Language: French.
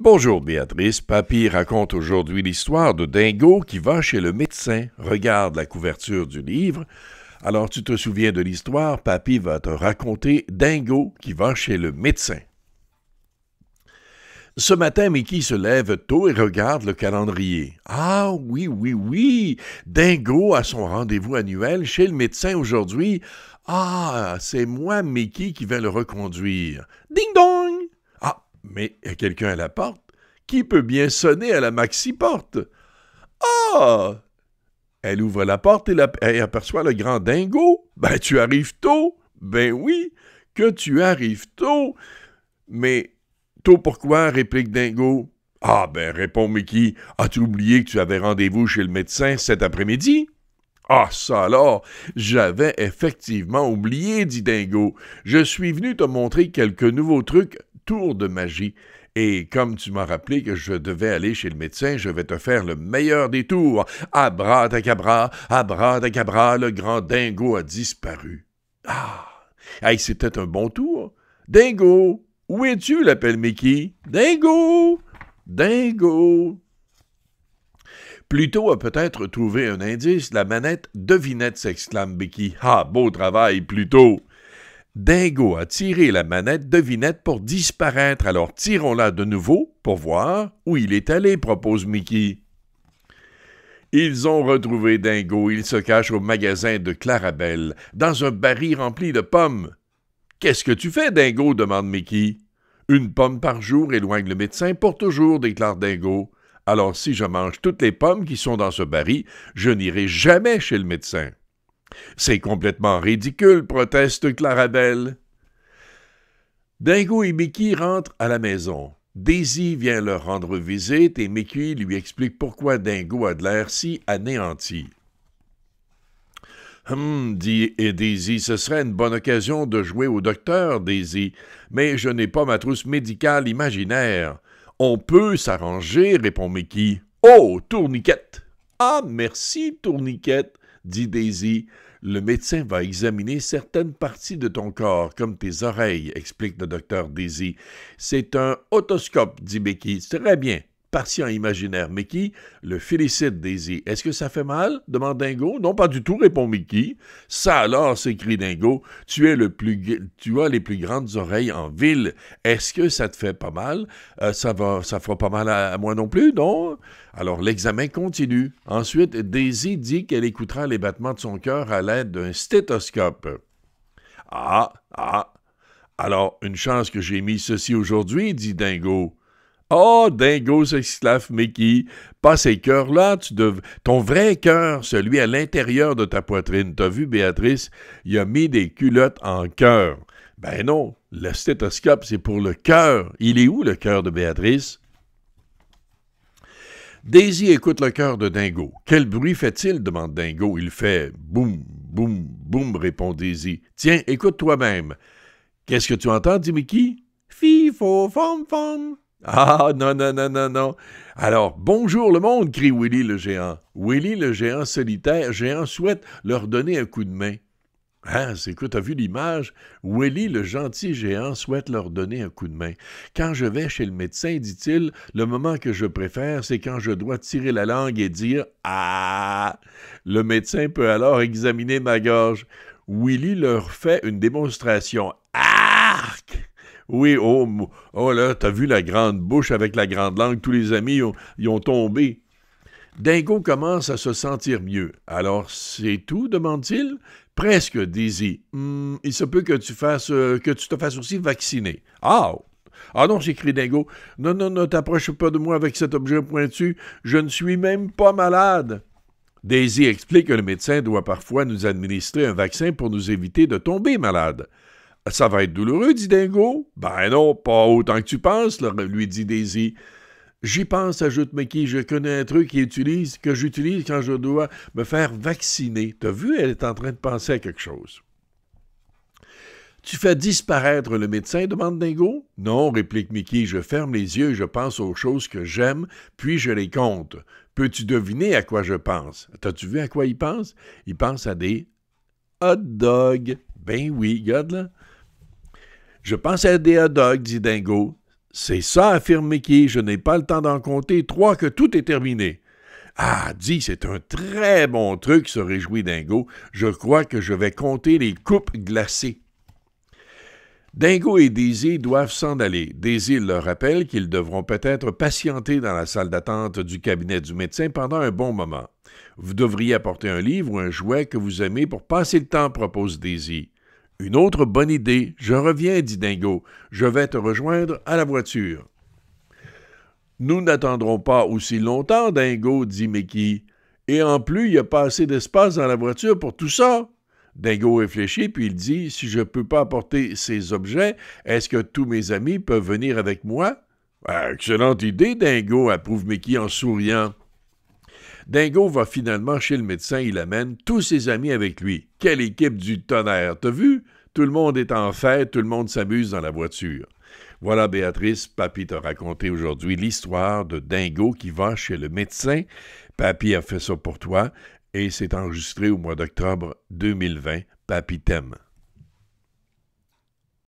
Bonjour Béatrice, Papy raconte aujourd'hui l'histoire de Dingo qui va chez le médecin. Regarde la couverture du livre. Alors tu te souviens de l'histoire, Papy va te raconter Dingo qui va chez le médecin. Ce matin, Mickey se lève tôt et regarde le calendrier. Ah oui, oui, oui. Dingo a son rendez-vous annuel chez le médecin aujourd'hui. Ah, c'est moi, Mickey, qui vais le reconduire. Ding dong! Mais il y a quelqu'un à la porte. Qui peut bien sonner à la maxi-porte? Ah! Elle ouvre la porte et, aperçoit le grand dingo. Ben, tu arrives tôt. Ben oui, que tu arrives tôt. Mais tôt pourquoi? réplique Dingo. Ah, ben, répond Mickey. As-tu oublié que tu avais rendez-vous chez le médecin cet après-midi? Ah, ça alors, j'avais effectivement oublié, dit Dingo. Je suis venu te montrer quelques nouveaux trucs tour de magie. Et comme tu m'as rappelé que je devais aller chez le médecin, je vais te faire le meilleur des tours. Abracadabra, abracadabra, le grand dingo a disparu. Ah! c'était un bon tour. Dingo! Où es-tu? l'appelle Mickey. Dingo! Dingo! Pluto a peut-être trouvé un indice, la manette devinette s'exclame Mickey. Ah, beau travail, Pluto! Dingo a tiré la manette de devinette pour disparaître, alors tirons-la de nouveau pour voir où il est allé, propose Mickey. Ils ont retrouvé Dingo, il se cache au magasin de Clarabelle, dans un baril rempli de pommes. Qu'est-ce que tu fais, Dingo demande Mickey. Une pomme par jour éloigne le médecin pour toujours, déclare Dingo. Alors si je mange toutes les pommes qui sont dans ce baril, je n'irai jamais chez le médecin. C'est complètement ridicule, proteste Clarabelle. Dingo et Mickey rentrent à la maison. Daisy vient leur rendre visite et Mickey lui explique pourquoi Dingo a de l'air si anéanti. Hum, dit Daisy, ce serait une bonne occasion de jouer au docteur, Daisy, mais je n'ai pas ma trousse médicale imaginaire. On peut s'arranger, répond Mickey. Oh, tourniquette! Ah, merci, tourniquette! dit Daisy. Le médecin va examiner certaines parties de ton corps, comme tes oreilles, explique le docteur Daisy. C'est un otoscope, dit Becky. Très bien en imaginaire Mickey le félicite, Daisy. Est-ce que ça fait mal demande Dingo. Non, pas du tout, répond Mickey. Ça alors, s'écrie Dingo. Tu, es le plus, tu as les plus grandes oreilles en ville. Est-ce que ça te fait pas mal euh, Ça va, ça fera pas mal à, à moi non plus, non Alors l'examen continue. Ensuite, Daisy dit qu'elle écoutera les battements de son cœur à l'aide d'un stéthoscope. Ah, ah. Alors, une chance que j'ai mis ceci aujourd'hui, dit Dingo. Oh, dingo, Slav Mickey, pas ces cœurs-là, tu dev... ton vrai cœur, celui à l'intérieur de ta poitrine. T'as vu, Béatrice, il a mis des culottes en cœur. Ben non, le stéthoscope, c'est pour le cœur. Il est où le cœur de Béatrice? Daisy écoute le cœur de Dingo. Quel bruit fait-il demande Dingo. Il fait boum, boum, boum, répond Daisy. Tiens, écoute toi-même. Qu'est-ce que tu entends, dit Mickey? Fifo, fom, fom. Ah non, non, non, non, non. Alors, bonjour le monde, crie Willy le géant. Willy le géant solitaire, géant souhaite leur donner un coup de main. Ah, c'est quoi t'as vu l'image? Willy, le gentil géant, souhaite leur donner un coup de main. Quand je vais chez le médecin, dit-il, le moment que je préfère, c'est quand je dois tirer la langue et dire Ah! Le médecin peut alors examiner ma gorge. Willy leur fait une démonstration oui, oh, oh là, t'as vu la grande bouche avec la grande langue, tous les amis y ont, tombé. Dingo commence à se sentir mieux. Alors, c'est tout demande-t-il. Presque, Daisy. Hmm, il se peut que tu fasses euh, que tu te fasses aussi vacciner. Ah! Ah non, s'écrie Dingo. Non, non, ne t'approche pas de moi avec cet objet pointu. Je ne suis même pas malade. Daisy explique que le médecin doit parfois nous administrer un vaccin pour nous éviter de tomber malade. Ça va être douloureux, dit Dingo. Ben non, pas autant que tu penses, lui dit Daisy. J'y pense, ajoute Mickey, je connais un truc utilise, que j'utilise quand je dois me faire vacciner. T'as vu, elle est en train de penser à quelque chose. Tu fais disparaître le médecin demande Dingo. Non, réplique Mickey, je ferme les yeux je pense aux choses que j'aime, puis je les compte. Peux-tu deviner à quoi je pense? T'as-tu vu à quoi il pense? Il pense à des hot dogs. Ben oui, God, là. Je pense à des Dog, dit Dingo. C'est ça, affirme Mickey. Je n'ai pas le temps d'en compter. Trois que tout est terminé. Ah, dit, c'est un très bon truc, se réjouit Dingo. Je crois que je vais compter les coupes glacées. Dingo et Daisy doivent s'en aller. Daisy leur rappelle qu'ils devront peut-être patienter dans la salle d'attente du cabinet du médecin pendant un bon moment. Vous devriez apporter un livre ou un jouet que vous aimez pour passer le temps, propose Daisy. Une autre bonne idée, je reviens, dit Dingo, je vais te rejoindre à la voiture. Nous n'attendrons pas aussi longtemps, Dingo, dit Mickey. Et en plus, il n'y a pas assez d'espace dans la voiture pour tout ça. Dingo réfléchit, puis il dit Si je ne peux pas apporter ces objets, est-ce que tous mes amis peuvent venir avec moi ah, Excellente idée, Dingo, approuve Mickey en souriant. Dingo va finalement chez le médecin, il amène tous ses amis avec lui. Quelle équipe du tonnerre, t'as vu? Tout le monde est en fête, tout le monde s'amuse dans la voiture. Voilà, Béatrice, Papy t'a raconté aujourd'hui l'histoire de Dingo qui va chez le médecin. Papy a fait ça pour toi et c'est enregistré au mois d'octobre 2020. Papy t'aime.